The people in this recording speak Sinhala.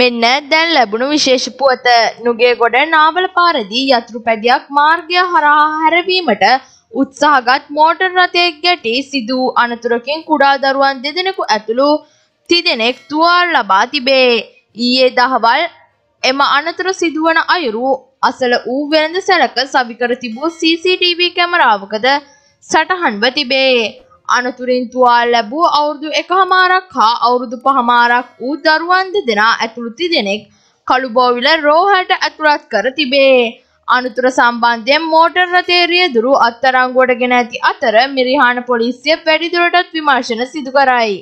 මෙන්න දැන් ලැබුණු විශේෂ පුවත නුගේගොඩ නාවල පාරදී යතුරු පැදියක් මාර්ගය හරහා හැරවීමට උත්සාහගත් මෝටර් රථයක් ගැටි සිදු අනතුරකින් කුඩා දරුවන් දෙදෙනෙකු ඇතුළු තිදෙනෙක් තුවාල ලබා තිබේ. ඊයේ දහවල් එම අනතුර සිදුවන අයුරු අසල වූ වෙළඳ සැලක සවිකර තිබූ CCTV කැමරාවකද සටහන්ව තිබේ. අනතුරින් තුවාල් ලැබූ අවුරුදු එකහමාරක් හා අවුරුදු පහමාරක් වූ දරුවන් දෙදෙනා ඇතුළු තිදෙනෙක් කළුබෝවිල රෝහලට ඇතුළත් කර තිබේ. අනතුර සම්බන්ධයෙන් මෝටර් රථයේ රියදුරු අත්අඩංගුවට ගෙන ඇති අතර මිරිහාන පොලිසිය වැඩිදුරටත් විමර්ශන සිදු කරයි.